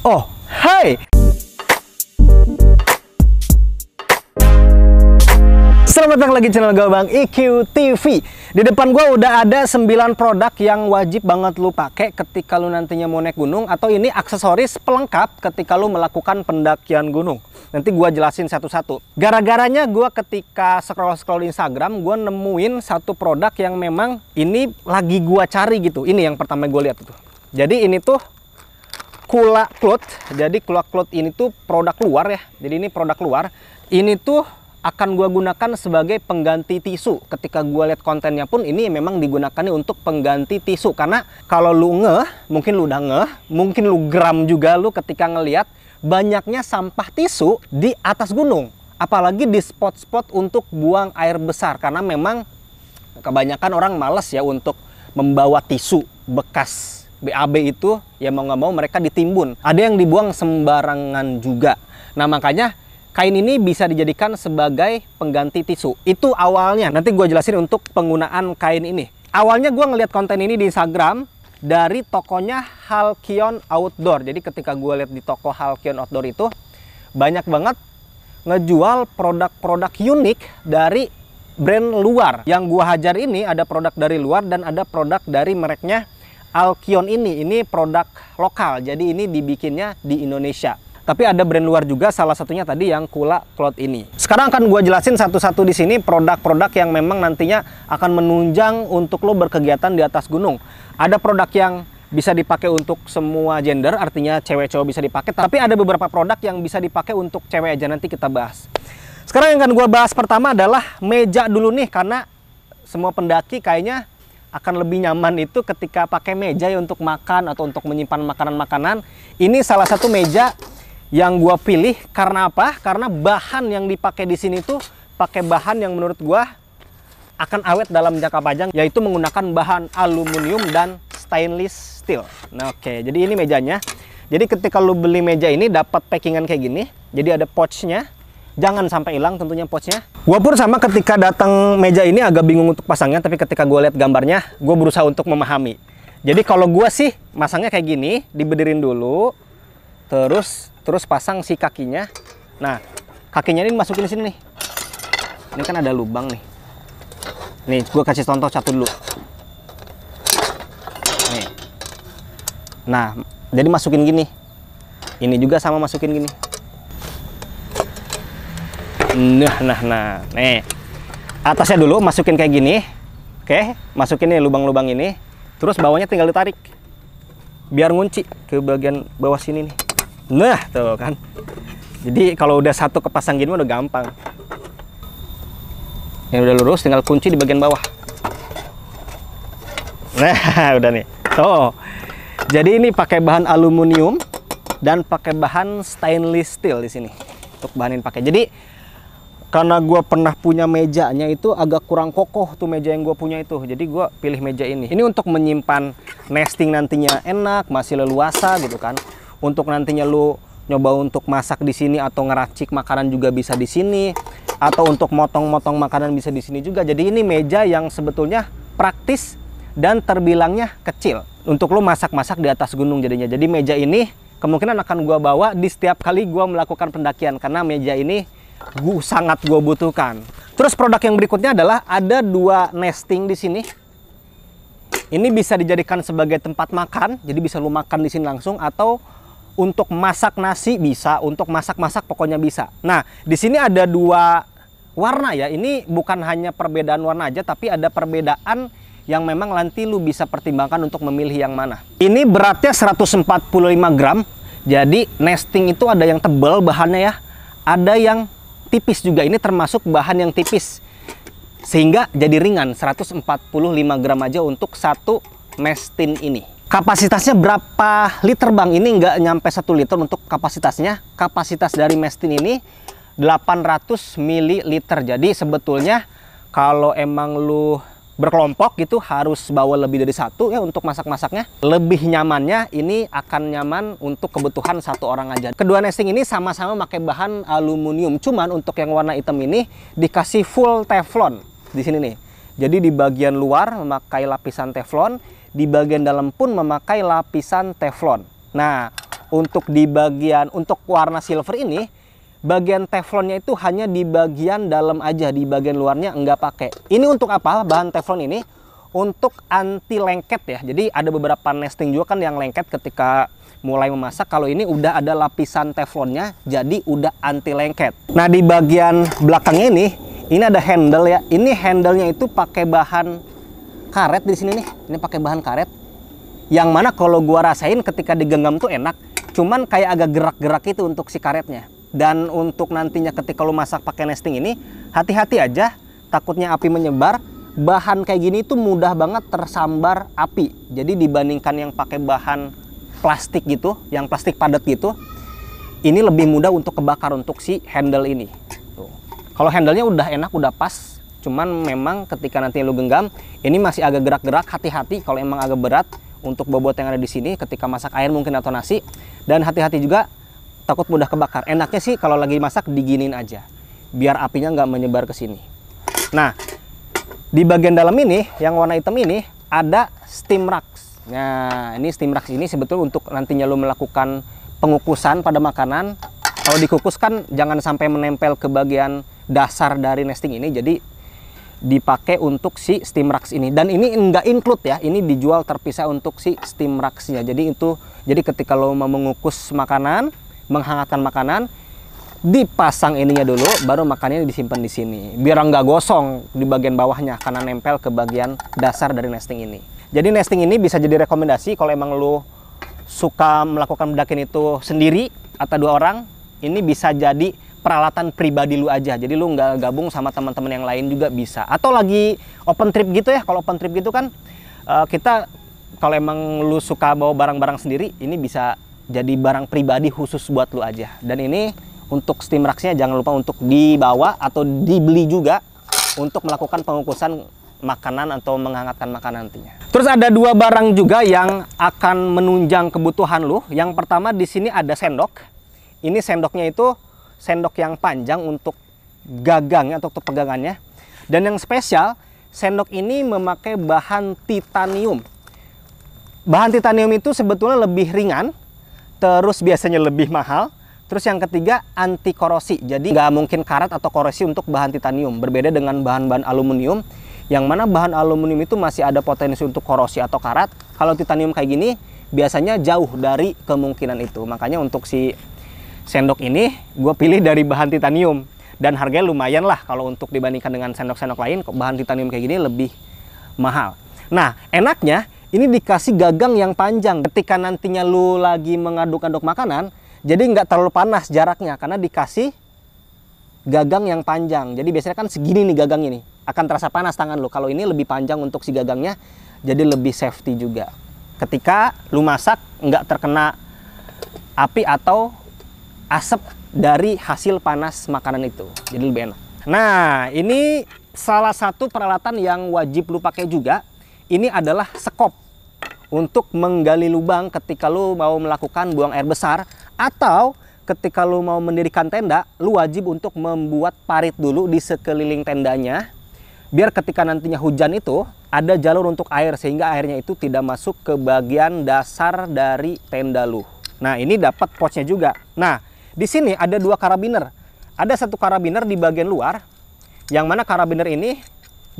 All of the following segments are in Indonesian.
Oh, hai. Selamat datang lagi di channel gue Bang IQ e TV. Di depan gue udah ada 9 produk yang wajib banget lu pakai ketika lu nantinya mau naik gunung atau ini aksesoris pelengkap ketika lu melakukan pendakian gunung. Nanti gue jelasin satu-satu. Gara-garanya gue ketika scroll-scroll Instagram gue nemuin satu produk yang memang ini lagi gue cari gitu. Ini yang pertama gue lihat tuh. Jadi ini tuh Kula Cloth. Jadi Kula Cloth ini tuh produk luar ya. Jadi ini produk luar. Ini tuh akan gue gunakan sebagai pengganti tisu. Ketika gue lihat kontennya pun ini memang digunakan untuk pengganti tisu. Karena kalau lu ngeh, mungkin lu udah ngeh, mungkin lu geram juga lu ketika ngelihat banyaknya sampah tisu di atas gunung. Apalagi di spot-spot untuk buang air besar. Karena memang kebanyakan orang males ya untuk membawa tisu bekas BAB itu ya mau nggak mau mereka ditimbun. Ada yang dibuang sembarangan juga. Nah makanya kain ini bisa dijadikan sebagai pengganti tisu. Itu awalnya. Nanti gue jelasin untuk penggunaan kain ini. Awalnya gue ngeliat konten ini di Instagram dari tokonya Halkion Outdoor. Jadi ketika gue lihat di toko Halkion Outdoor itu banyak banget ngejual produk-produk unik dari brand luar. Yang gue hajar ini ada produk dari luar dan ada produk dari mereknya Alkion ini ini produk lokal. Jadi ini dibikinnya di Indonesia. Tapi ada brand luar juga salah satunya tadi yang Kula Cloud ini. Sekarang akan gue jelasin satu-satu di sini produk-produk yang memang nantinya akan menunjang untuk lo berkegiatan di atas gunung. Ada produk yang bisa dipakai untuk semua gender, artinya cewek cowok bisa dipakai. Tapi ada beberapa produk yang bisa dipakai untuk cewek aja nanti kita bahas. Sekarang yang akan gue bahas pertama adalah meja dulu nih karena semua pendaki kayaknya akan lebih nyaman itu ketika pakai meja ya untuk makan atau untuk menyimpan makanan-makanan. Ini salah satu meja yang gua pilih karena apa? Karena bahan yang dipakai di sini tuh pakai bahan yang menurut gua akan awet dalam jangka panjang yaitu menggunakan bahan aluminium dan stainless steel. Nah, oke, okay. jadi ini mejanya. Jadi ketika lu beli meja ini dapat packingan kayak gini. Jadi ada pouch-nya, jangan sampai hilang tentunya posnya. gue pun sama ketika datang meja ini agak bingung untuk pasangnya tapi ketika gue lihat gambarnya gue berusaha untuk memahami jadi kalau gue sih masangnya kayak gini dibedirin dulu terus terus pasang si kakinya nah kakinya ini masukin di sini nih ini kan ada lubang nih nih gue kasih contoh satu dulu nih nah jadi masukin gini ini juga sama masukin gini Nah, nah, nah. Nih. Atasnya dulu masukin kayak gini. Oke, masukin nih lubang-lubang ini. Terus bawahnya tinggal ditarik. Biar ngunci ke bagian bawah sini nih. Nah, tuh kan. Jadi kalau udah satu kepasang gini udah gampang. Yang udah lurus tinggal kunci di bagian bawah. Nah, udah nih. Tuh. Jadi ini pakai bahan aluminium dan pakai bahan stainless steel di sini untuk bahanin pakai. Jadi karena gue pernah punya mejanya itu agak kurang kokoh tuh meja yang gue punya itu jadi gue pilih meja ini ini untuk menyimpan nesting nantinya enak masih leluasa gitu kan untuk nantinya lu nyoba untuk masak di sini atau ngeracik makanan juga bisa di sini atau untuk motong-motong makanan bisa di sini juga jadi ini meja yang sebetulnya praktis dan terbilangnya kecil untuk lu masak-masak di atas gunung jadinya jadi meja ini kemungkinan akan gua bawa di setiap kali gua melakukan pendakian karena meja ini gua, sangat gue butuhkan. Terus produk yang berikutnya adalah ada dua nesting di sini. Ini bisa dijadikan sebagai tempat makan, jadi bisa lu makan di sini langsung atau untuk masak nasi bisa, untuk masak-masak pokoknya bisa. Nah, di sini ada dua warna ya. Ini bukan hanya perbedaan warna aja, tapi ada perbedaan yang memang nanti lu bisa pertimbangkan untuk memilih yang mana. Ini beratnya 145 gram. Jadi nesting itu ada yang tebal bahannya ya, ada yang tipis juga ini termasuk bahan yang tipis sehingga jadi ringan 145 gram aja untuk satu mestin ini kapasitasnya berapa liter bang ini nggak nyampe satu liter untuk kapasitasnya kapasitas dari mestin ini 800 ml jadi sebetulnya kalau emang lu berkelompok gitu harus bawa lebih dari satu ya untuk masak-masaknya. Lebih nyamannya ini akan nyaman untuk kebutuhan satu orang aja. Kedua nesting ini sama-sama pakai bahan aluminium, cuman untuk yang warna hitam ini dikasih full teflon di sini nih. Jadi di bagian luar memakai lapisan teflon, di bagian dalam pun memakai lapisan teflon. Nah, untuk di bagian untuk warna silver ini bagian teflonnya itu hanya di bagian dalam aja, di bagian luarnya enggak pakai. Ini untuk apa? Bahan teflon ini untuk anti lengket ya. Jadi ada beberapa nesting juga kan yang lengket ketika mulai memasak. Kalau ini udah ada lapisan teflonnya, jadi udah anti lengket. Nah di bagian belakangnya ini, ini ada handle ya. Ini handlenya itu pakai bahan karet di sini nih. Ini pakai bahan karet. Yang mana kalau gua rasain ketika digenggam tuh enak, cuman kayak agak gerak-gerak itu untuk si karetnya. Dan untuk nantinya ketika lo masak pakai nesting ini, hati-hati aja, takutnya api menyebar. Bahan kayak gini itu mudah banget tersambar api. Jadi dibandingkan yang pakai bahan plastik gitu, yang plastik padat gitu, ini lebih mudah untuk kebakar untuk si handle ini. Tuh. Kalau handlenya udah enak, udah pas, cuman memang ketika nanti lo genggam, ini masih agak gerak-gerak, hati-hati kalau emang agak berat untuk bobot yang ada di sini ketika masak air mungkin atau nasi. Dan hati-hati juga takut mudah kebakar. Enaknya sih kalau lagi masak diginin aja, biar apinya nggak menyebar ke sini. Nah, di bagian dalam ini, yang warna hitam ini, ada steam racks. Nah, ini steam racks ini sebetulnya untuk nantinya lo melakukan pengukusan pada makanan. Kalau dikukus kan jangan sampai menempel ke bagian dasar dari nesting ini, jadi dipakai untuk si steam racks ini dan ini enggak include ya ini dijual terpisah untuk si steam racksnya jadi itu jadi ketika lo mau mengukus makanan menghangatkan makanan dipasang ininya dulu baru makannya disimpan di sini biar nggak gosong di bagian bawahnya karena nempel ke bagian dasar dari nesting ini jadi nesting ini bisa jadi rekomendasi kalau emang lu suka melakukan mendakin itu sendiri atau dua orang ini bisa jadi peralatan pribadi lu aja jadi lu nggak gabung sama teman-teman yang lain juga bisa atau lagi open trip gitu ya kalau open trip gitu kan eh, kita kalau emang lu suka bawa barang-barang sendiri ini bisa jadi barang pribadi khusus buat lu aja dan ini untuk steam racksnya jangan lupa untuk dibawa atau dibeli juga untuk melakukan pengukusan makanan atau menghangatkan makanan nantinya. Terus ada dua barang juga yang akan menunjang kebutuhan lu. Yang pertama di sini ada sendok. Ini sendoknya itu sendok yang panjang untuk gagangnya atau untuk pegangannya. Dan yang spesial, sendok ini memakai bahan titanium. Bahan titanium itu sebetulnya lebih ringan terus biasanya lebih mahal. Terus yang ketiga anti korosi, jadi nggak mungkin karat atau korosi untuk bahan titanium. Berbeda dengan bahan-bahan aluminium, yang mana bahan aluminium itu masih ada potensi untuk korosi atau karat. Kalau titanium kayak gini, biasanya jauh dari kemungkinan itu. Makanya untuk si sendok ini, gue pilih dari bahan titanium. Dan harganya lumayan lah kalau untuk dibandingkan dengan sendok-sendok lain, bahan titanium kayak gini lebih mahal. Nah, enaknya ini dikasih gagang yang panjang ketika nantinya lu lagi mengaduk-aduk makanan jadi nggak terlalu panas jaraknya karena dikasih gagang yang panjang jadi biasanya kan segini nih gagang ini akan terasa panas tangan lu kalau ini lebih panjang untuk si gagangnya jadi lebih safety juga ketika lu masak nggak terkena api atau asap dari hasil panas makanan itu jadi lebih enak nah ini salah satu peralatan yang wajib lu pakai juga ini adalah sekop untuk menggali lubang ketika lu mau melakukan buang air besar atau ketika lu mau mendirikan tenda, lu wajib untuk membuat parit dulu di sekeliling tendanya biar ketika nantinya hujan itu ada jalur untuk air sehingga airnya itu tidak masuk ke bagian dasar dari tenda lu. Nah, ini dapat pouchnya juga. Nah, di sini ada dua karabiner. Ada satu karabiner di bagian luar yang mana karabiner ini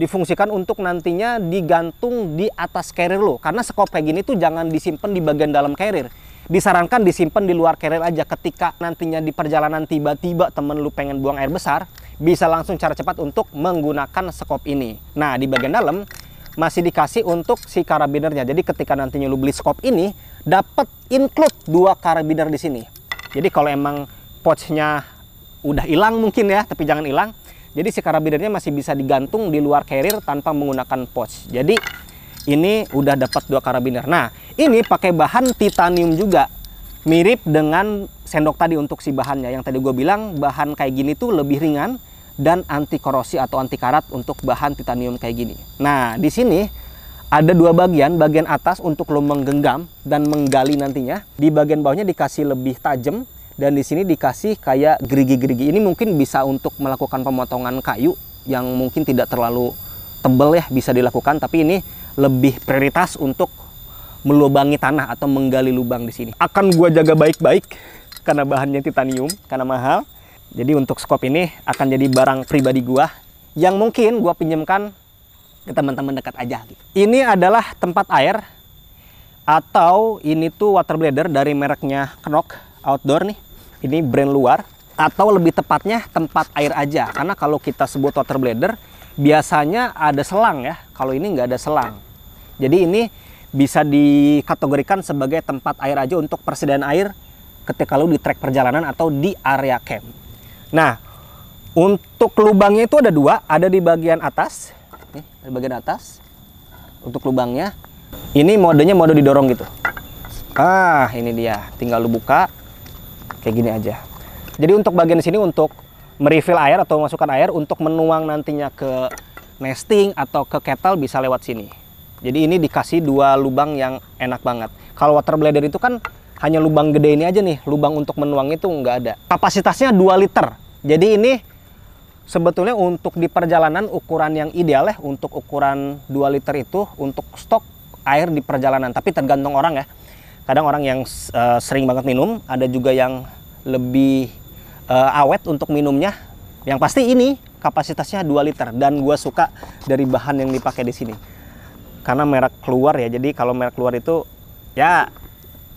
difungsikan untuk nantinya digantung di atas carrier lo karena sekop kayak gini tuh jangan disimpan di bagian dalam carrier disarankan disimpan di luar carrier aja ketika nantinya di perjalanan tiba-tiba temen lu pengen buang air besar bisa langsung cara cepat untuk menggunakan sekop ini nah di bagian dalam masih dikasih untuk si karabinernya jadi ketika nantinya lu beli skop ini dapat include dua karabiner di sini jadi kalau emang pouchnya udah hilang mungkin ya tapi jangan hilang jadi si karabinernya masih bisa digantung di luar carrier tanpa menggunakan pouch. Jadi ini udah dapat dua karabiner. Nah, ini pakai bahan titanium juga. Mirip dengan sendok tadi untuk si bahannya. Yang tadi gue bilang bahan kayak gini tuh lebih ringan dan anti korosi atau anti karat untuk bahan titanium kayak gini. Nah, di sini ada dua bagian, bagian atas untuk lo menggenggam dan menggali nantinya. Di bagian bawahnya dikasih lebih tajam dan di sini dikasih kayak gerigi-gerigi ini mungkin bisa untuk melakukan pemotongan kayu yang mungkin tidak terlalu tebel ya bisa dilakukan tapi ini lebih prioritas untuk melubangi tanah atau menggali lubang di sini akan gua jaga baik-baik karena bahannya titanium karena mahal jadi untuk skop ini akan jadi barang pribadi gua yang mungkin gua pinjamkan ke teman-teman dekat aja gitu. ini adalah tempat air atau ini tuh water bladder dari mereknya Knock outdoor nih ini brand luar atau lebih tepatnya tempat air aja karena kalau kita sebut water bladder biasanya ada selang ya kalau ini nggak ada selang jadi ini bisa dikategorikan sebagai tempat air aja untuk persediaan air ketika lu di trek perjalanan atau di area camp. Nah, untuk lubangnya itu ada dua, ada di bagian atas, nih, di bagian atas untuk lubangnya. Ini modenya mode didorong gitu. Ah, ini dia. Tinggal lu buka, kayak gini aja jadi untuk bagian sini untuk merefill air atau masukkan air untuk menuang nantinya ke nesting atau ke kettle bisa lewat sini jadi ini dikasih dua lubang yang enak banget kalau water bladder itu kan hanya lubang gede ini aja nih lubang untuk menuang itu nggak ada kapasitasnya 2 liter jadi ini sebetulnya untuk di perjalanan ukuran yang ideal ya untuk ukuran 2 liter itu untuk stok air di perjalanan tapi tergantung orang ya kadang orang yang uh, sering banget minum ada juga yang lebih uh, awet untuk minumnya yang pasti ini kapasitasnya 2 liter dan gue suka dari bahan yang dipakai di sini karena merek keluar ya jadi kalau merek keluar itu ya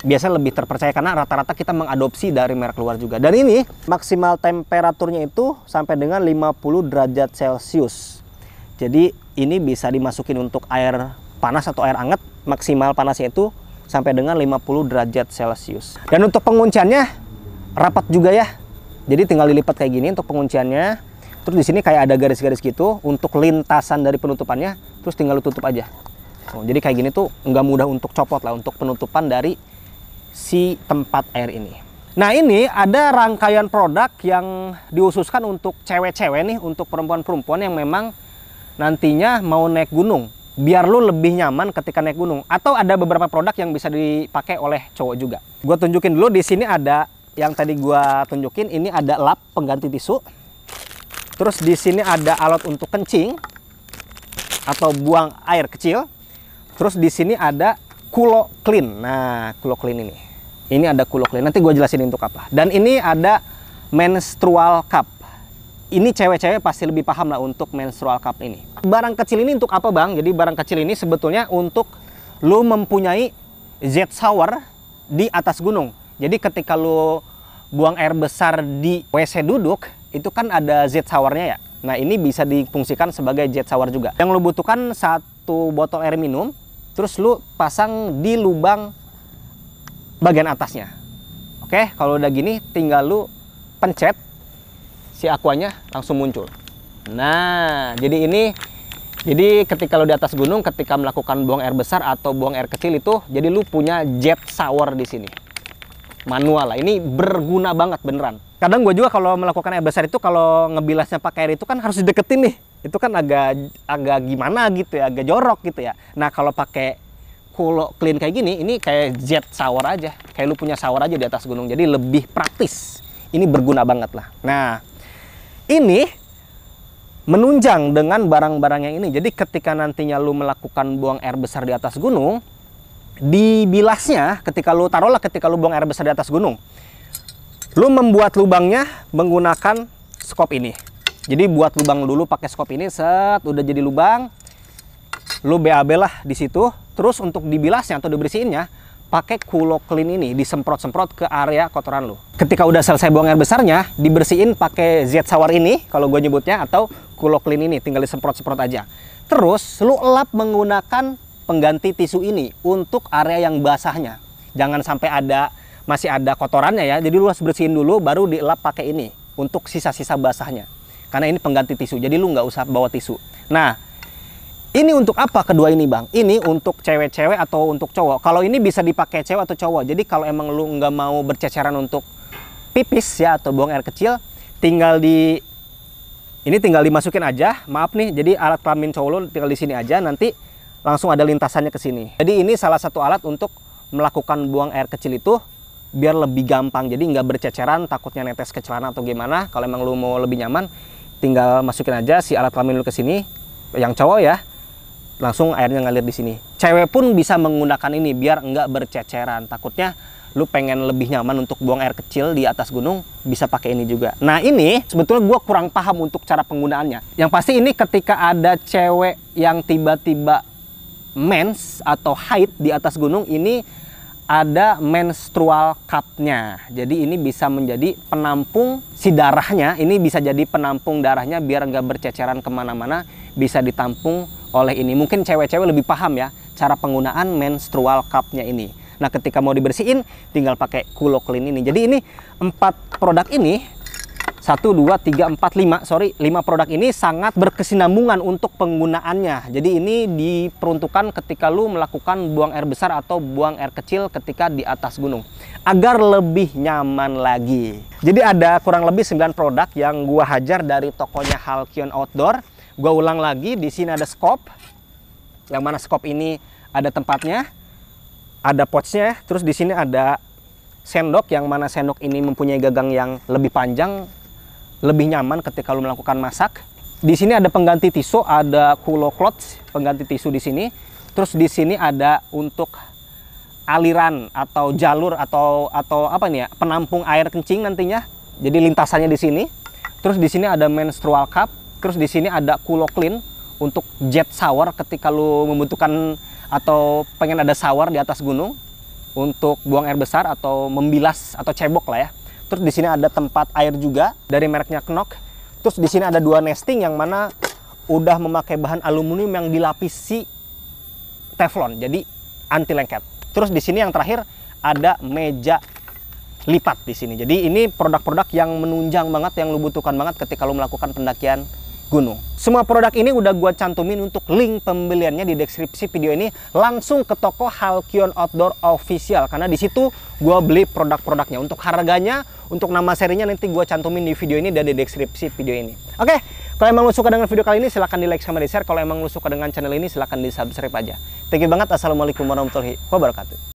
biasanya lebih terpercaya karena rata-rata kita mengadopsi dari merek luar juga. Dan ini maksimal temperaturnya itu sampai dengan 50 derajat Celcius. Jadi ini bisa dimasukin untuk air panas atau air anget, maksimal panasnya itu sampai dengan 50 derajat Celcius. Dan untuk pengunciannya rapat juga ya. Jadi tinggal dilipat kayak gini untuk pengunciannya. Terus di sini kayak ada garis-garis gitu untuk lintasan dari penutupannya. Terus tinggal tutup aja. Oh, jadi kayak gini tuh nggak mudah untuk copot lah untuk penutupan dari si tempat air ini. Nah ini ada rangkaian produk yang diususkan untuk cewek-cewek nih untuk perempuan-perempuan yang memang nantinya mau naik gunung biar lu lebih nyaman ketika naik gunung atau ada beberapa produk yang bisa dipakai oleh cowok juga gue tunjukin dulu di sini ada yang tadi gue tunjukin ini ada lap pengganti tisu terus di sini ada alat untuk kencing atau buang air kecil terus di sini ada kulo clean nah kulo clean ini ini ada kulo clean nanti gue jelasin untuk apa dan ini ada menstrual cup ini cewek-cewek pasti lebih paham lah untuk menstrual cup ini. Barang kecil ini untuk apa bang? Jadi barang kecil ini sebetulnya untuk lo mempunyai jet shower di atas gunung. Jadi ketika lo buang air besar di WC duduk, itu kan ada Z showernya ya. Nah ini bisa difungsikan sebagai jet shower juga. Yang lo butuhkan satu botol air minum, terus lo pasang di lubang bagian atasnya. Oke, kalau udah gini tinggal lo pencet si aquanya langsung muncul. Nah, jadi ini jadi ketika lo di atas gunung, ketika melakukan buang air besar atau buang air kecil itu, jadi lo punya jet shower di sini. Manual lah, ini berguna banget beneran. Kadang gue juga kalau melakukan air besar itu, kalau ngebilasnya pakai air itu kan harus dideketin nih. Itu kan agak agak gimana gitu ya, agak jorok gitu ya. Nah kalau pakai kulo clean kayak gini, ini kayak jet shower aja. Kayak lu punya shower aja di atas gunung, jadi lebih praktis. Ini berguna banget lah. Nah, ini menunjang dengan barang-barang yang ini. Jadi ketika nantinya lu melakukan buang air besar di atas gunung, dibilasnya ketika lu taruhlah ketika lu buang air besar di atas gunung. Lu membuat lubangnya menggunakan skop ini. Jadi buat lubang dulu pakai skop ini, set udah jadi lubang. Lu BAB lah di situ. Terus untuk dibilasnya atau dibersihinnya, pakai Kulo Clean ini disemprot-semprot ke area kotoran lu. Ketika udah selesai buang air besarnya, dibersihin pakai Z Shower ini kalau gue nyebutnya atau Kulo Clean ini tinggal disemprot-semprot aja. Terus lu lap menggunakan pengganti tisu ini untuk area yang basahnya. Jangan sampai ada masih ada kotorannya ya. Jadi lu harus bersihin dulu baru dielap pakai ini untuk sisa-sisa basahnya. Karena ini pengganti tisu. Jadi lu nggak usah bawa tisu. Nah, ini untuk apa kedua ini bang? Ini untuk cewek-cewek atau untuk cowok? Kalau ini bisa dipakai cewek atau cowok. Jadi kalau emang lu nggak mau berceceran untuk pipis ya atau buang air kecil, tinggal di ini tinggal dimasukin aja. Maaf nih, jadi alat kelamin cowok lu tinggal di sini aja. Nanti langsung ada lintasannya ke sini. Jadi ini salah satu alat untuk melakukan buang air kecil itu biar lebih gampang. Jadi nggak berceceran, takutnya netes ke celana atau gimana. Kalau emang lu mau lebih nyaman, tinggal masukin aja si alat kelamin lu ke sini. Yang cowok ya, langsung airnya ngalir di sini. Cewek pun bisa menggunakan ini biar enggak berceceran. Takutnya lu pengen lebih nyaman untuk buang air kecil di atas gunung bisa pakai ini juga. Nah ini sebetulnya gue kurang paham untuk cara penggunaannya. Yang pasti ini ketika ada cewek yang tiba-tiba mens atau haid di atas gunung ini ada menstrual cupnya. Jadi ini bisa menjadi penampung si darahnya. Ini bisa jadi penampung darahnya biar nggak berceceran kemana-mana. Bisa ditampung oleh ini. Mungkin cewek-cewek lebih paham ya cara penggunaan menstrual cupnya ini. Nah ketika mau dibersihin tinggal pakai Kulo Clean ini. Jadi ini empat produk ini satu dua tiga empat lima sorry lima produk ini sangat berkesinambungan untuk penggunaannya. Jadi ini diperuntukkan ketika lu melakukan buang air besar atau buang air kecil ketika di atas gunung. Agar lebih nyaman lagi. Jadi ada kurang lebih 9 produk yang gua hajar dari tokonya Halkion Outdoor Gua ulang lagi, di sini ada scope. Yang mana scope ini ada tempatnya, ada pouchnya, terus di sini ada sendok yang mana sendok ini mempunyai gagang yang lebih panjang, lebih nyaman ketika lu melakukan masak. Di sini ada pengganti tisu, ada kulo cloth pengganti tisu di sini. Terus di sini ada untuk aliran atau jalur atau atau apa nih ya, penampung air kencing nantinya. Jadi lintasannya di sini. Terus di sini ada menstrual cup Terus di sini ada Kulo Clean untuk jet shower ketika lu membutuhkan atau pengen ada shower di atas gunung untuk buang air besar atau membilas atau cebok lah ya. Terus di sini ada tempat air juga dari mereknya Knock. Terus di sini ada dua nesting yang mana udah memakai bahan aluminium yang dilapisi teflon. Jadi anti lengket. Terus di sini yang terakhir ada meja lipat di sini. Jadi ini produk-produk yang menunjang banget yang lu butuhkan banget ketika lu melakukan pendakian gunung. Semua produk ini udah gue cantumin untuk link pembeliannya di deskripsi video ini langsung ke toko Halkion Outdoor Official karena di situ gue beli produk-produknya. Untuk harganya, untuk nama serinya nanti gue cantumin di video ini dan di deskripsi video ini. Oke, kalau emang lo suka dengan video kali ini silahkan di like sama di share. Kalau emang lo suka dengan channel ini silahkan di subscribe aja. Thank you banget. Assalamualaikum warahmatullahi wabarakatuh.